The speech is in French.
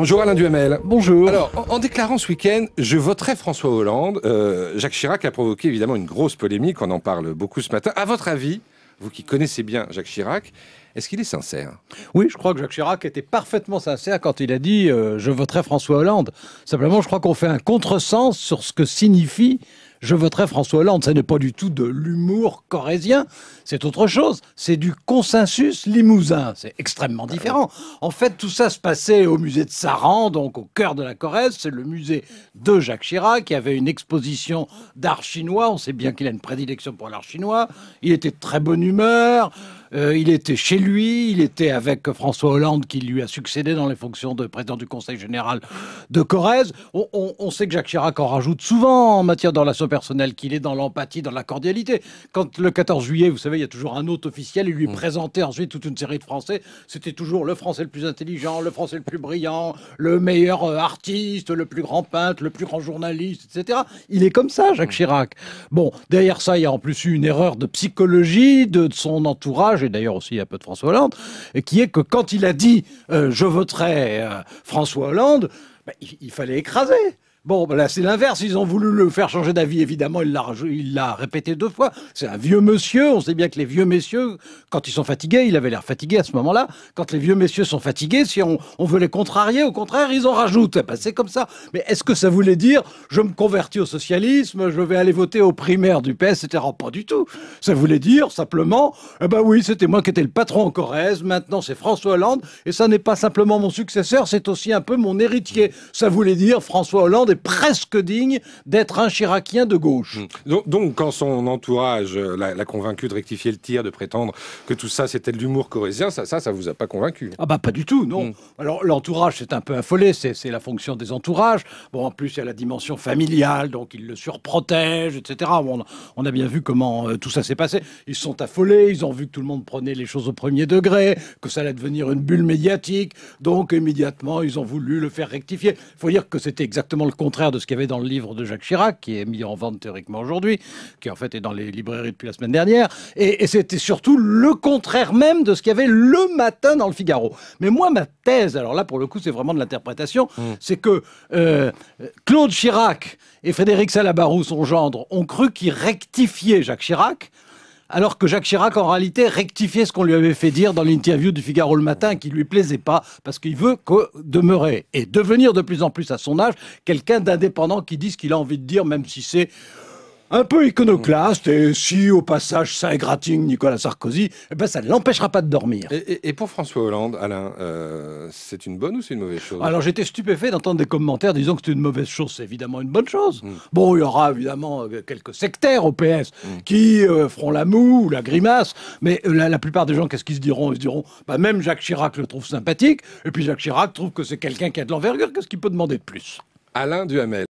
Bonjour Alain Duhamel. Bonjour. Alors, en, déclarant ce week-end, je voterai François Hollande, euh, Jacques Chirac a provoqué évidemment une grosse polémique, on en parle beaucoup ce matin. À votre avis, vous qui connaissez bien Jacques Chirac, est-ce qu'il est sincère Oui, je crois que Jacques Chirac était parfaitement sincère quand il a dit euh, je voterai François Hollande. Simplement, je crois qu'on fait un contresens sur ce que signifie je voterai François Hollande. Ça n'est pas du tout de l'humour corésien, c'est autre chose. C'est du consensus limousin. C'est extrêmement bah différent. En fait, tout ça se passait au musée de Saran, donc au cœur de la Corrèze. C'est le musée de Jacques Chirac qui avait une exposition d'art chinois. On sait bien qu'il a une prédilection pour l'art chinois. Il était très bonne humeur. Euh, il était chez lui lui, il était avec François Hollande qui lui a succédé dans les fonctions de président du Conseil général de Corrèze. On, sait que Jacques Chirac en rajoute souvent en matière de relations personnelles, qu'il est dans l'empathie, dans la cordialité. Quand le 14 juillet, vous savez, il y a toujours un hôte officiel, il lui mm. présentait ensuite toute une série de Français. C'était toujours le Français le plus intelligent, le Français le plus brillant, le meilleur euh, artiste, le plus grand peintre, le plus grand journaliste, etc. Il est comme ça, Jacques mm. Chirac. Bon, derrière ça, il y a en plus eu une erreur de psychologie de, de son entourage et d'ailleurs aussi un peu de François Hollande, euh, qui est que quand il a dit euh, je voterai euh, François Hollande, bah, il, fallait écraser. Bon, ben là, c'est l'inverse. Ils ont voulu le faire changer d'avis, évidemment. Il l'a, il l'a répété deux fois. C'est un vieux monsieur. On sait bien que les vieux messieurs, quand ils sont fatigués, il avait l'air fatigué à ce moment-là. Quand les vieux messieurs sont fatigués, si on, veut les contrarier, au contraire, ils en rajoutent. Ben, c'est comme ça. Mais est-ce que ça voulait dire je me convertis au socialisme, je vais aller voter aux primaires du PS, etc. Pas du tout. Ça voulait dire simplement eh ben oui, c'était moi qui étais le patron en Corrèze. Maintenant, c'est François Hollande. Et ça n'est pas simplement mon successeur, c'est aussi un peu mon héritier. Ça voulait dire François Hollande est presque digne d'être un Chiracien de gauche. Hum. Donc, quand son entourage l'a convaincu de rectifier le tir, de prétendre que tout ça c'était de l'humour corésien, ça, ça, ça vous a pas convaincu Ah bah pas du tout, non. Hum. Alors l'entourage c'est un peu affolé, c'est la fonction des entourages. Bon, en plus il y a la dimension familiale, donc il le surprotège, etc. on, a bien vu comment euh, tout ça s'est passé. Ils sont affolés, ils ont vu que tout le monde prenait les choses au premier degré, que ça allait devenir une bulle médiatique, donc immédiatement ils ont voulu le faire rectifier. Il faut dire que c'était exactement le contraire de ce qu'il y avait dans le livre de Jacques Chirac, qui est mis en vente théoriquement aujourd'hui, qui en fait est dans les librairies depuis la semaine dernière. Et, c'était surtout le contraire même de ce qu'il y avait le matin dans le Figaro. Mais moi, ma thèse, alors là, pour le coup, c'est vraiment de l'interprétation, mm. c'est que euh, Claude Chirac et Frédéric Salabarou, son gendre, ont cru qu'ils rectifiaient Jacques Chirac alors que Jacques Chirac, en réalité, rectifiait ce qu'on lui avait fait dire dans l'interview du Figaro le matin, qui ne lui plaisait pas, parce qu'il veut demeurer et devenir de plus en plus à son âge quelqu'un d'indépendant qui dit ce qu'il a envie de dire, même si c'est un peu iconoclaste, et si au passage ça égratigne Nicolas Sarkozy, eh ben, ça ne l'empêchera pas de dormir. Et, pour François Hollande, Alain, euh, c'est une bonne ou c'est une mauvaise chose Alors j'étais stupéfait d'entendre des commentaires disant que c'est une mauvaise chose, c'est évidemment une bonne chose. Hmm. Bon, il y aura évidemment euh, quelques sectaires au PS hmm. qui euh, feront la moue ou la grimace, mais la, plupart des gens, qu'est-ce qu'ils se diront Ils se diront, bah, même Jacques Chirac le trouve sympathique, et puis Jacques Chirac trouve que c'est quelqu'un qui a de l'envergure, qu'est-ce qu'il peut demander de plus Alain Duhamel.